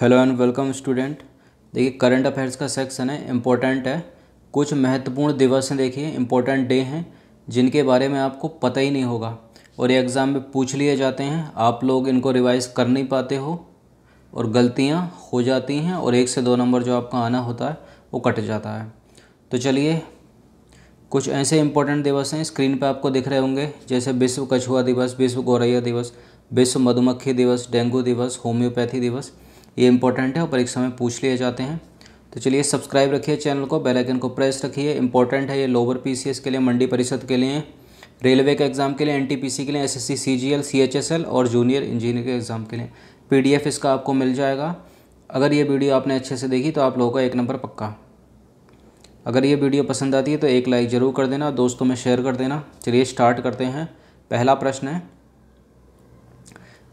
hello and welcome student देखिए current affairs का section है इम्पोर्टेंट है कुछ महत्वपूर्ण दिवस हैं देखिए इम्पोर्टेंट डे हैं जिनके बारे में आपको पता ही नहीं होगा और ये एग्ज़ाम में पूछ लिए जाते हैं आप लोग इनको रिवाइज कर नहीं पाते हो और गलतियाँ हो जाती हैं और एक से दो नंबर जो आपका आना होता है वो कट जाता है तो चलिए कुछ ऐसे इंपॉर्टेंट दिवस हैं स्क्रीन पर आपको दिख रहे होंगे जैसे विश्व कछुआ दिवस विश्व गौरैया दिवस विश्व मधुमक्खी दिवस डेंगू दिवस होम्योपैथी दिवस ये इंपॉर्टेंट है और परीक्षा में पूछ लिए जाते हैं तो चलिए सब्सक्राइब रखिए चैनल को बेल आइकन को प्रेस रखिए इंपॉर्टेंट है ये लोअर पीसीएस के लिए मंडी परिषद के लिए रेलवे के एग्ज़ाम के लिए एनटीपीसी के लिए एसएससी सीजीएल सीएचएसएल और जूनियर इंजीनियर के एग्ज़ाम के लिए पीडीएफ इसका आपको मिल जाएगा अगर ये वीडियो आपने अच्छे से देखी तो आप लोगों का एक नंबर पक्का अगर ये वीडियो पसंद आती है तो एक लाइक ज़रूर कर देना दोस्तों में शेयर कर देना चलिए स्टार्ट करते हैं पहला प्रश्न है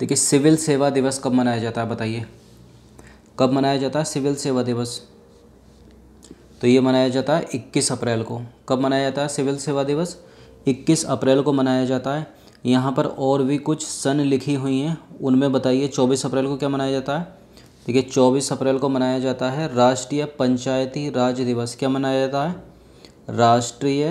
देखिए सिविल सेवा दिवस कब मनाया जाता है बताइए कब मनाया जाता है सिविल सेवा दिवस तो ये मनाया जाता है इक्कीस अप्रैल को कब मनाया जाता है सिविल सेवा दिवस इक्कीस अप्रैल को मनाया जाता है यहाँ पर और भी कुछ सन लिखी हुई हैं उनमें बताइए चौबीस अप्रैल को क्या मनाया जाता है देखिए चौबीस अप्रैल को मनाया जाता है राष्ट्रीय पंचायती राज दिवस क्या मनाया जाता है राष्ट्रीय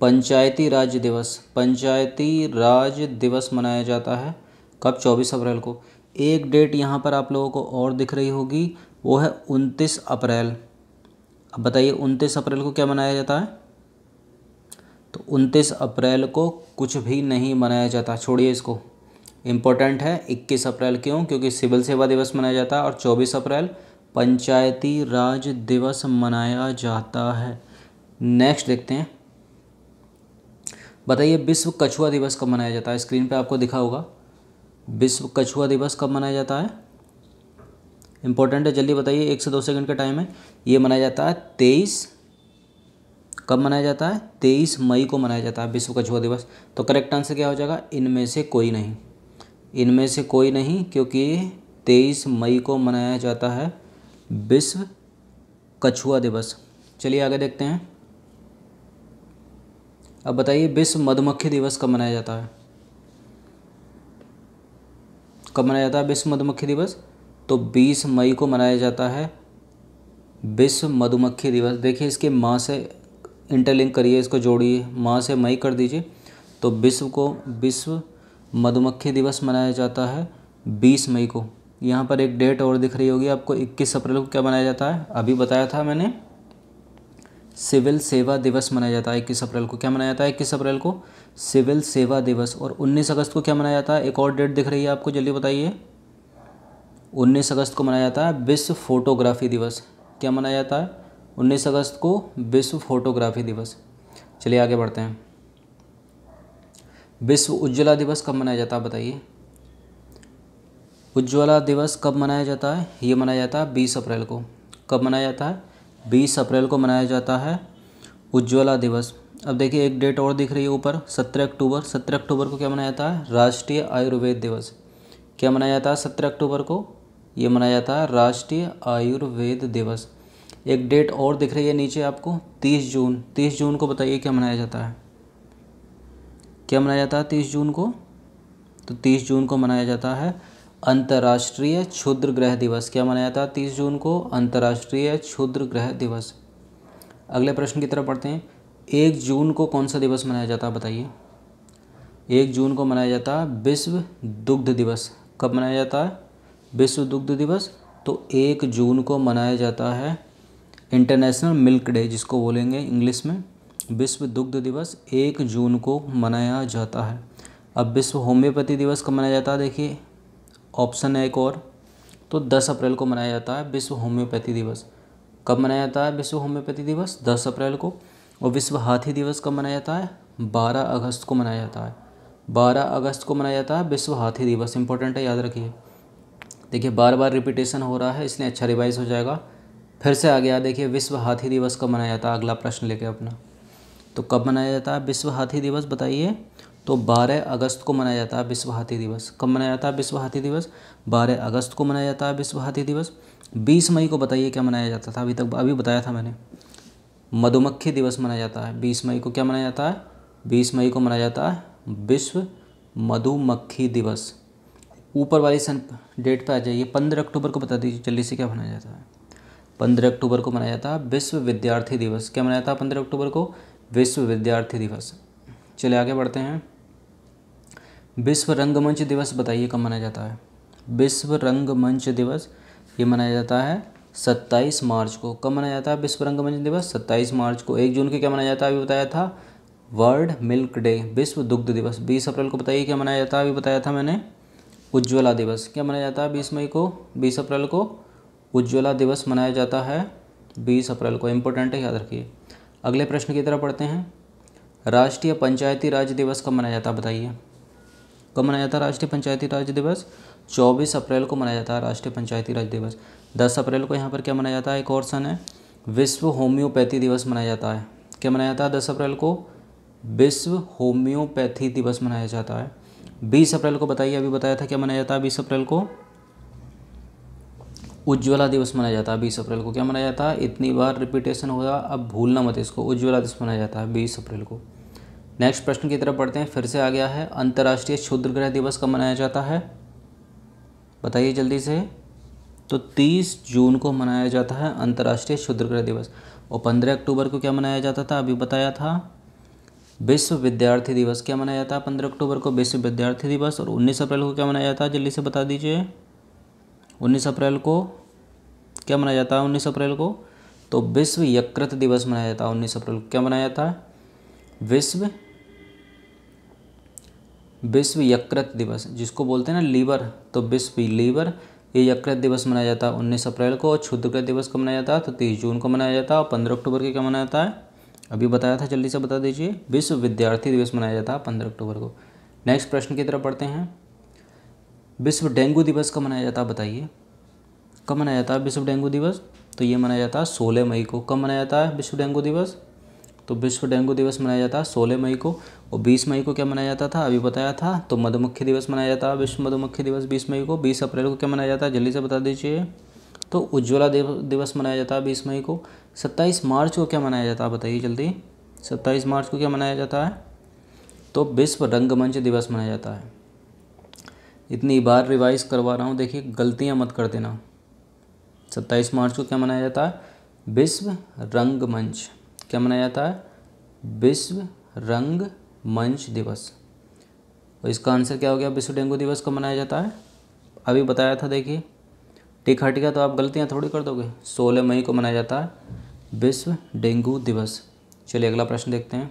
पंचायती राज दिवस पंचायती राज दिवस मनाया जाता है कब चौबीस अप्रैल को एक डेट यहाँ पर आप लोगों को और दिख रही होगी वो है उनतीस अप्रैल अब बताइए उनतीस अप्रैल को क्या मनाया जाता है तो उनतीस अप्रैल को कुछ भी नहीं मनाया जाता छोड़िए इसको इम्पोर्टेंट है इक्कीस अप्रैल क्यों क्योंकि सिविल सेवा दिवस मनाया जाता है और चौबीस अप्रैल पंचायती राज दिवस मनाया जाता है नेक्स्ट देखते हैं बताइए विश्व कछुआ दिवस कब मनाया जाता है स्क्रीन पे आपको दिखा होगा विश्व कछुआ दिवस कब मनाया जाता है इंपॉर्टेंट है जल्दी बताइए एक से दो सेकंड का टाइम है ये मनाया जाता है तेईस कब मनाया जाता है तेईस मई को मनाया जाता है विश्व कछुआ दिवस तो करेक्ट आंसर क्या हो जाएगा इनमें से कोई नहीं इनमें से कोई नहीं क्योंकि तेईस मई को मनाया जाता है विश्व कछुआ दिवस चलिए आगे देखते हैं अब बताइए विश्व मधुमक्खी दिवस कब मनाया जाता है कब मनाया जाता है विश्व मधुमक्खी दिवस तो 20 मई को मनाया जाता है विश्व मधुमक्खी दिवस देखिए इसके माँ से इंटरलिंक करिए इसको जोड़िए माँ से मई कर दीजिए तो विश्व को विश्व मधुमक्खी दिवस मनाया जाता है 20 मई को यहाँ पर एक डेट और दिख रही होगी आपको 21 अप्रैल को क्या मनाया जाता है अभी बताया था मैंने सिविल सेवा दिवस मनाया जाता है इक्कीस अप्रैल को क्या मनाया जाता है इक्कीस अप्रैल को सिविल सेवा दिवस और उन्नीस अगस्त को क्या मनाया जाता है एक और डेट दिख रही है आपको जल्दी बताइए उन्नीस अगस्त को मनाया जाता है विश्व फोटोग्राफी दिवस क्या मनाया जाता है उन्नीस अगस्त को विश्व फोटोग्राफी दिवस चलिए आगे बढ़ते हैं विश्व उज्ज्वला दिवस कब मनाया जाता है बताइए उज्ज्वला दिवस कब मनाया जाता है ये मनाया जाता है बीस अप्रैल को कब मनाया जाता है बीस अप्रैल को मनाया जाता है उज्ज्वला दिवस अब देखिए एक डेट और दिख रही है ऊपर सत्रह अक्टूबर सत्रह अक्टूबर को क्या मनाया जाता है राष्ट्रीय आयुर्वेद दिवस क्या मनाया जाता है सत्रह अक्टूबर को ये मनाया जाता है राष्ट्रीय आयुर्वेद दिवस एक डेट और दिख रही है नीचे आपको तीस जून तीस जून को बताइए क्या मनाया जाता है क्या मनाया जाता है तीस जून को तो तीस जून को मनाया जाता है अंतर्राष्ट्रीय क्षुद्र ग्रह दिवस क्या मनाया जाता है तीस जून को अंतर्राष्ट्रीय क्षुद्र ग्रह दिवस अगले प्रश्न की तरफ पढ़ते हैं एक जून को कौन सा दिवस मनाया जाता है बताइए एक जून को मनाया जाता है विश्व दुग्ध दिवस कब मनाया जाता है विश्व दुग्ध दिवस तो एक जून को मनाया जाता है इंटरनेशनल मिल्क डे जिसको बोलेंगे इंग्लिश में विश्व दुग्ध दिवस एक जून को मनाया जाता है अब विश्व होम्योपैथी दिवस कब मनाया जाता है देखिए ऑप्शन है एक और तो 10 अप्रैल को मनाया जाता है विश्व होम्योपैथी दिवस कब मनाया जाता है विश्व होम्योपैथी दिवस 10 अप्रैल को और विश्व हाथी दिवस कब मनाया जाता है 12 अगस्त को मनाया जाता है 12 अगस्त को मनाया जाता है विश्व हाथी दिवस इंपॉर्टेंट है याद रखिए देखिए बार बार रिपीटेशन हो रहा है इसलिए अच्छा रिवाइज हो जाएगा फिर से आ गया देखिए विश्व हाथी दिवस कब मनाया जाता है अगला प्रश्न लेके अपना तो कब मनाया जाता है विश्व हाथी दिवस बताइए तो 12 अगस्त को मनाया जाता है विश्व हाथी दिवस कब मनाया जाता है विश्व हाथी दिवस 12 अगस्त को मनाया जाता है विश्व हाथी दिवस 20 मई को बताइए क्या मनाया जाता था अभी तक अभी बताया था मैंने मधुमक्खी दिवस मनाया जाता है 20 मई को क्या मनाया जाता है 20 मई को मनाया जाता है विश्व मधुमक्खी दिवस ऊपर वाली सन डेट पर आ जाइए पंद्रह अक्टूबर को बता दीजिए जल्दी से क्या मनाया जाता है पंद्रह अक्टूबर को मनाया जाता है विश्व विद्यार्थी दिवस क्या मनाया जाता है पंद्रह अक्टूबर को विश्व विद्यार्थी दिवस चले आगे बढ़ते हैं विश्व रंगमंच दिवस बताइए कब मनाया जाता है विश्व रंगमंच दिवस ये मनाया जाता है 27 मार्च को कब मनाया जाता है विश्व रंगमंच दिवस 27 मार्च को एक जून को क्या मनाया जाता है अभी बताया था वर्ल्ड मिल्क डे विश्व दुग्ध दिवस 20 अप्रैल को बताइए क्या मनाया जाता है अभी बताया था मैंने उज्ज्वला दिवस क्या मनाया जाता है बीस मई को बीस अप्रैल को उज्ज्वला दिवस मनाया जाता है बीस अप्रैल को इम्पोर्टेंट है याद रखिए अगले प्रश्न की तरह पढ़ते हैं राष्ट्रीय पंचायती राज दिवस कब मनाया जाता है बताइए कब मनाया जाता है राष्ट्रीय पंचायती राज दिवस चौबीस अप्रैल को मनाया जाता है राष्ट्रीय पंचायती राज दिवस दस अप्रैल को यहाँ पर क्या मनाया जाता है एक और सन है विश्व होम्योपैथी दिवस मनाया जाता है क्या मनाया जाता है दस अप्रैल को विश्व होम्योपैथी दिवस मनाया जाता है बीस अप्रैल को बताइए अभी बताया था क्या मनाया जाता है बीस अप्रैल को उज्ज्वला दिवस मनाया जाता है बीस अप्रैल को क्या मनाया जाता है इतनी बार रिपीटेशन होगा अब भूलना मत इसको उज्ज्वला दिवस मनाया जाता है बीस अप्रैल को नेक्स्ट प्रश्न की तरफ बढ़ते हैं फिर से आ गया है अंतर्राष्ट्रीय ग्रह दिवस कब मनाया जाता है बताइए जल्दी से तो 30 जून को मनाया जाता है अंतर्राष्ट्रीय ग्रह दिवस और 15 अक्टूबर को क्या मनाया जाता था अभी बताया था विश्व विद्यार्थी दिवस क्या मनाया जाता है पंद्रह अक्टूबर को विश्व विद्यार्थी दिवस और उन्नीस अप्रैल को क्या मनाया जाता है जल्दी से बता दीजिए उन्नीस अप्रैल को क्या मनाया जाता है उन्नीस अप्रैल को तो विश्व यकृत दिवस मनाया जाता है उन्नीस अप्रैल को क्या मनाया जाता है विश्व विश्व यकृत दिवस जिसको बोलते हैं ना लीवर तो विश्व लीवर ये यकृत दिवस मनाया जाता है उन्नीस अप्रैल को और क्षुद्रकृत दिवस कब मनाया जाता है तो तीस जून को मनाया जाता है और पंद्रह अक्टूबर के क्या मनाया जाता है अभी बताया था जल्दी से बता दीजिए विश्व विद्यार्थी दिवस मनाया जाता है पंद्रह अक्टूबर को नेक्स्ट प्रश्न की तरफ पढ़ते हैं विश्व डेंगू दिवस कब मनाया जाता है बताइए कब मनाया जाता है विश्व डेंगू दिवस तो ये मनाया जाता है सोलह मई को कब मनाया जाता है विश्व डेंगू दिवस तो विश्व डेंगू दिवस मनाया जाता है सोलह मई को और बीस मई को क्या मनाया जाता था अभी बताया था तो मधुमक्खी दिवस मनाया जाता है विश्व मधुमक्खी दिवस बीस मई को बीस अप्रैल को क्या मनाया जाता है जल्दी से बता दीजिए तो उज्ज्वला दिवस मनाया जाता है बीस मई को सत्ताईस मार्च को क्या मनाया जाता है बताइए जल्दी सत्ताईस मार्च को क्या मनाया जाता है तो विश्व रंगमंच दिवस मनाया जाता है इतनी बार रिवाइज करवा रहा हूँ देखिए गलतियाँ मत कर देना सत्ताईस मार्च को क्या मनाया जाता है विश्व रंगमंच क्या मनाया जाता है विश्व रंग मंच दिवस और इसका आंसर क्या हो गया विश्व डेंगू दिवस कब मनाया जाता है अभी बताया था देखिए टिक हट गया तो आप गलतियाँ थोड़ी कर दोगे सोलह मई को मनाया जाता है विश्व डेंगू दिवस चलिए अगला प्रश्न देखते हैं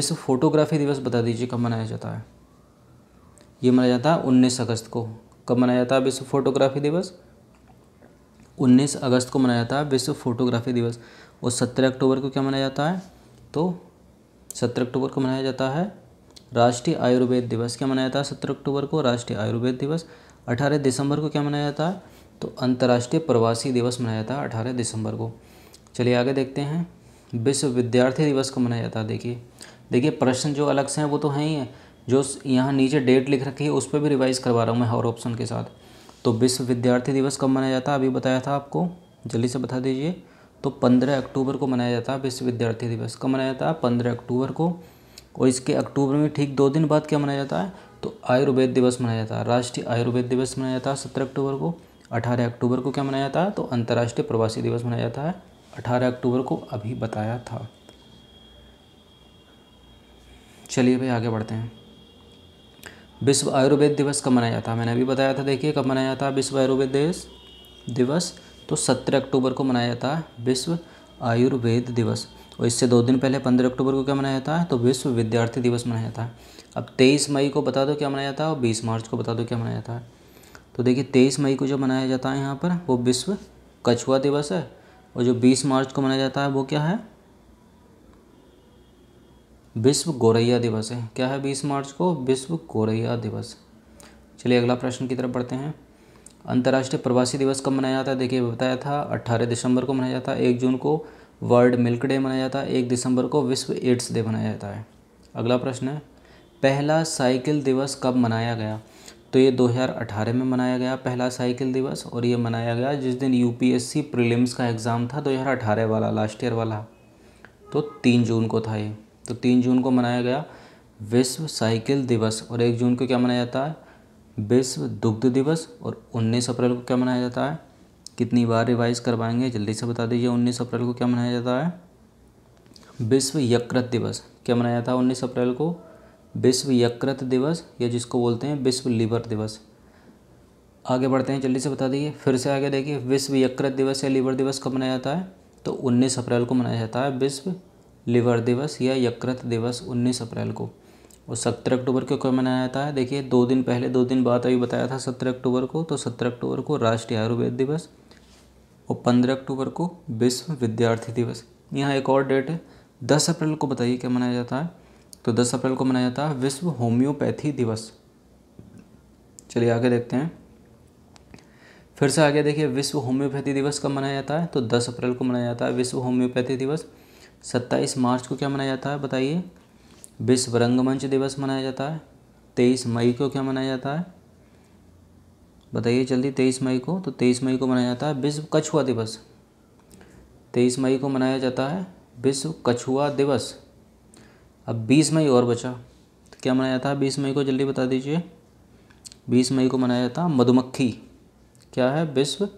विश्व फोटोग्राफी दिवस बता दीजिए कब मनाया जाता है ये मनाया जाता है उन्नीस अगस्त को कब मनाया जाता है विश्व फोटोग्राफी दिवस उन्नीस अगस्त को मनाया जाता है विश्व फोटोग्राफी दिवस और सत्रह अक्टूबर को क्या मनाया जाता है तो सत्रह अक्टूबर को मनाया जाता है राष्ट्रीय आयुर्वेद दिवस क्या मनाया जाता है सत्रह अक्टूबर को राष्ट्रीय आयुर्वेद दिवस अठारह दिसंबर को क्या मनाया जाता है तो अंतर्राष्ट्रीय प्रवासी दिवस मनाया जाता है अठारह दिसंबर को चलिए आगे देखते हैं विश्व विद्यार्थी दिवस को मनाया जाता है देखिए देखिए प्रश्न जो अलग से हैं वो तो हैं ही हैं जो यहाँ नीचे डेट लिख रखी है उस पर भी रिवाइज करवा रहा हूँ मैं हर ऑप्शन के साथ तो विश्व विद्यार्थी दिवस कब मनाया जाता है अभी बताया था आपको जल्दी से बता दीजिए तो पंद्रह अक्टूबर को मनाया जाता है विश्व विद्यार्थी दिवस कब मनाया जाता है पंद्रह अक्टूबर को और इसके अक्टूबर में ठीक दो दिन बाद क्या मनाया जाता है तो आयुर्वेद दिवस मनाया जाता है राष्ट्रीय आयुर्वेद दिवस मनाया जाता है सत्रह अक्टूबर को अठारह अक्टूबर को क्या मनाया जाता है तो अंतर्राष्ट्रीय प्रवासी दिवस मनाया जाता है अठारह अक्टूबर को अभी बताया था चलिए भाई आगे बढ़ते हैं विश्व आयुर्वेद दिवस कब मनाया जाता है मैंने अभी बताया था देखिए कब मनाया जाता है विश्व आयुर्वेद दिवस तो सत्रह अक्टूबर को मनाया जाता है विश्व आयुर्वेद दिवस और इससे दो दिन पहले पंद्रह अक्टूबर को क्या मनाया जाता है तो विश्व विद्यार्थी दिवस मनाया जाता है अब तेईस मई को बता दो क्या मनाया जाता है और बीस मार्च को बता दो क्या मनाया जाता है तो देखिए तेईस मई को जो मनाया जाता है यहाँ पर वो विश्व कछुआ दिवस है और जो बीस मार्च को मनाया जाता है वो क्या है विश्व गोरैया दिवस है क्या है बीस मार्च को विश्व गोरैया दिवस चलिए अगला प्रश्न की तरफ बढ़ते हैं अंतर्राष्ट्रीय प्रवासी दिवस कब मनाया जाता है देखिए बताया था अट्ठारह दिसंबर को मनाया जाता है एक जून को वर्ल्ड मिल्क डे मनाया जाता है एक दिसंबर को विश्व एड्स डे मनाया जाता है अगला प्रश्न है पहला साइकिल दिवस कब मनाया गया तो ये 2018 में मनाया गया पहला साइकिल दिवस और ये मनाया गया जिस दिन यूपीएससी प्रीलिम्स का एग्ज़ाम था 2018 वाला लास्ट ईयर वाला तो तीन जून को था ये तो तीन जून को मनाया गया विश्व साइकिल दिवस और एक जून को क्या मनाया जाता है विश्व दुग्ध दिवस और 19 अप्रैल को क्या मनाया जाता है कितनी बार रिवाइज करवाएंगे जल्दी से बता दीजिए 19 अप्रैल को क्या मनाया जाता है विश्व यकृत दिवस क्या मनाया जाता है उन्नीस अप्रैल को विश्व यकृत दिवस या जिसको बोलते हैं विश्व लिवर दिवस आगे बढ़ते हैं जल्दी से बता दीजिए फिर से आगे देखिए विश्व यकृत दिवस या लिवर दिवस कब मनाया जाता है तो उन्नीस अप्रैल को मनाया जाता है विश्व लिवर दिवस या यकृत दिवस उन्नीस अप्रैल को और सत्रह अक्टूबर को क्यों मनाया जाता है देखिए दो दिन पहले दो दिन बाद अभी बताया था सत्रह अक्टूबर को तो सत्रह अक्टूबर को राष्ट्रीय आयुर्वेद दिवस और पंद्रह अक्टूबर को विश्व विद्यार्थी दिवस यहाँ एक और डेट है दस अप्रैल को बताइए क्या मनाया जाता है तो दस अप्रैल को मनाया जाता है विश्व होम्योपैथी दिवस चलिए आगे देखते हैं फिर से आगे देखिए विश्व होम्योपैथी दिवस कब मनाया जाता है तो दस अप्रैल को मनाया जाता है विश्व होम्योपैथी दिवस सत्ताईस मार्च को क्या मनाया जाता है बताइए विश्व रंगमंच दिवस मनाया जाता है तेईस मई को क्या मनाया जाता है बताइए जल्दी तेईस मई को तो तेईस मई को मनाया जाता है विश्व कछुआ दिवस तेईस मई को मनाया जाता है विश्व कछुआ दिवस अब बीस मई और बचा तो क्या मनाया जाता है बीस मई को जल्दी बता दीजिए बीस मई को मनाया जाता है मधुमक्खी क्या है विश्व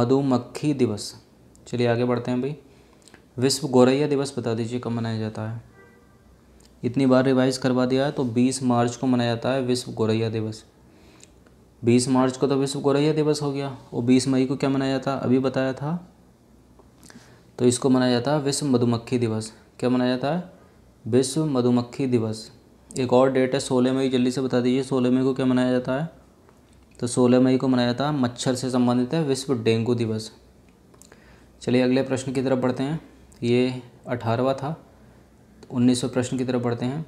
मधुमक्खी दिवस चलिए आगे बढ़ते हैं भाई विश्व गौरैया दिवस बता दीजिए कब मनाया जाता है इतनी बार रिवाइज़ करवा दिया है तो बीस मार्च को मनाया जाता है विश्व गौरैया दिवस बीस मार्च को तो विश्व गौरैया दिवस हो गया और बीस मई को क्या मनाया जाता है अभी बताया था तो इसको मनाया जाता है विश्व मधुमक्खी दिवस क्या मनाया जाता है विश्व मधुमक्खी दिवस एक और डेट है सोलह मई जल्दी से बता दीजिए सोलह मई को क्या मनाया जाता है तो सोलह मई को मनाया जाता है मच्छर से संबंधित है विश्व डेंगू दिवस चलिए अगले प्रश्न की तरफ बढ़ते हैं ये अठारहवा था उन्नीस प्रश्न की तरफ बढ़ते हैं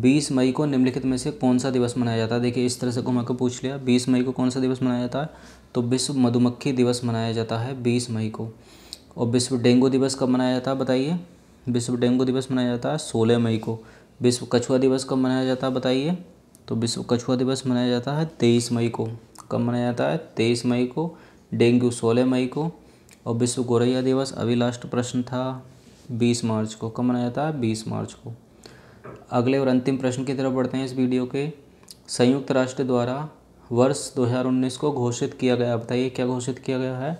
बीस मई को निम्नलिखित में से कौन सा दिवस मनाया जाता है देखिए इस तरह से घुमा को पूछ लिया बीस मई को कौन सा दिवस मनाया जाता है तो विश्व मधुमक्खी दिवस मनाया जाता है बीस मई को और विश्व डेंगू दिवस कब मनाया जाता है बताइए विश्व डेंगू दिवस मनाया जाता है सोलह मई को विश्व कछुआ दिवस कब मनाया जाता है बताइए तो विश्व कछुआ दिवस मनाया जाता है तेईस मई को कब मनाया जाता है तेईस मई को डेंगू सोलह मई को और विश्व गोरैया दिवस अभी लास्ट प्रश्न था बीस मार्च को कब मनाया जाता है बीस मार्च को अगले और अंतिम प्रश्न की तरफ बढ़ते हैं इस वीडियो के संयुक्त राष्ट्र द्वारा वर्ष 2019 को घोषित किया गया बताइए क्या घोषित किया गया है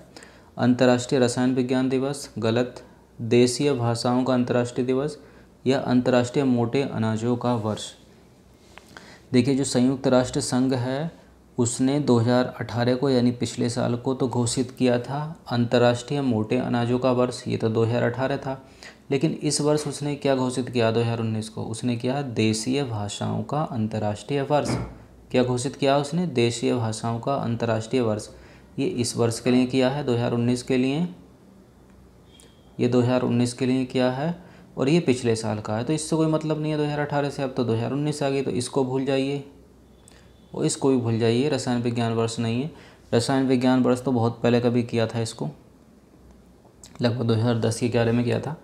अंतर्राष्ट्रीय रसायन विज्ञान दिवस गलत देशीय भाषाओं का अंतर्राष्ट्रीय दिवस या अंतर्राष्ट्रीय मोटे अनाजों का वर्ष देखिए जो संयुक्त राष्ट्र संघ है उसने 2018 को यानी पिछले साल को तो घोषित किया था अंतर्राष्ट्रीय मोटे अनाजों का वर्ष ये तो 2018 था लेकिन इस वर्ष उसने क्या घोषित किया 2019 को उसने किया देशीय भाषाओं का अंतर्राष्ट्रीय वर्ष क्या घोषित किया उसने देशीय भाषाओं का अंतर्राष्ट्रीय वर्ष ये इस वर्ष के लिए किया है दो के लिए ये दो के लिए किया है और ये पिछले साल का है तो इससे कोई मतलब नहीं है दो से अब तो दो आ गई तो इसको भूल जाइए और इसको भी भूल जाइए रसायन विज्ञान वर्ष नहीं है रसायन विज्ञान वर्ष तो बहुत पहले कभी किया था इसको लगभग 2010 के ग्यारह में किया था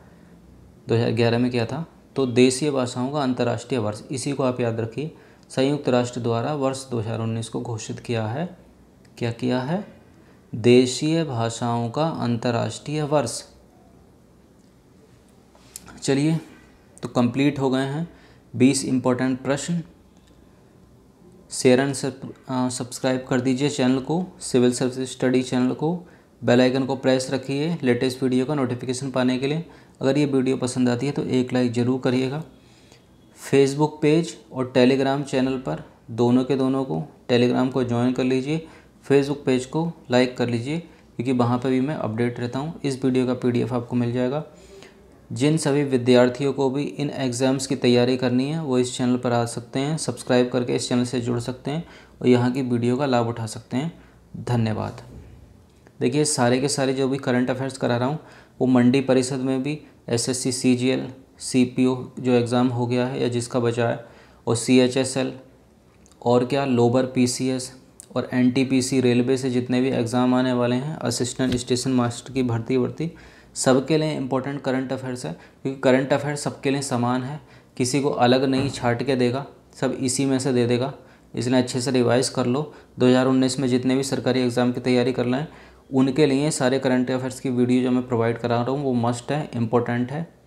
2011 में किया था तो देशीय भाषाओं का अंतर्राष्ट्रीय वर्ष इसी को आप याद रखिए संयुक्त राष्ट्र द्वारा वर्ष 2019 को घोषित किया है क्या किया है देशीय भाषाओं का अंतर्राष्ट्रीय वर्ष चलिए तो कंप्लीट हो गए हैं बीस इंपॉर्टेंट प्रश्न शेयर एंड सब्सक्राइब कर दीजिए चैनल को सिविल सर्विस स्टडी चैनल को बेल आइकन को प्रेस रखिए लेटेस्ट वीडियो का नोटिफिकेशन पाने के लिए अगर ये वीडियो पसंद आती है तो एक लाइक ज़रूर करिएगा फेसबुक पेज और टेलीग्राम चैनल पर दोनों के दोनों को टेलीग्राम को ज्वाइन कर लीजिए फेसबुक पेज को लाइक कर लीजिए क्योंकि वहाँ पर भी मैं अपडेट रहता हूँ इस वीडियो का पी आपको मिल जाएगा जिन सभी विद्यार्थियों को भी इन एग्ज़ाम्स की तैयारी करनी है वो इस चैनल पर आ सकते हैं सब्सक्राइब करके इस चैनल से जुड़ सकते हैं और यहाँ की वीडियो का लाभ उठा सकते हैं धन्यवाद देखिए सारे के सारे जो भी करंट अफेयर्स करा रहा हूँ वो मंडी परिषद में भी S S C C G L C P O जो एग्ज़ाम हो गया है या जिसका बचा है और सी एच एस एल और क्या लोबर पी सी एस और N T P C railway से जितने भी एग्ज़ाम आने वाले हैं असिस्टेंट स्टेशन मास्टर की भर्ती वर्ती सबके लिए इम्पोर्टेंट करंट अफेयर्स है क्योंकि करंट अफेयर्स सबके लिए समान है किसी को अलग नहीं छाट के देगा सब इसी में से दे देगा इसलिए अच्छे से रिवाइज कर लो 2019 में जितने भी सरकारी एग्ज़ाम की तैयारी कर रहे हैं उनके लिए सारे करंट अफेयर्स की वीडियो जो मैं प्रोवाइड करा रहा हूँ वो मस्ट है इम्पोर्टेंट है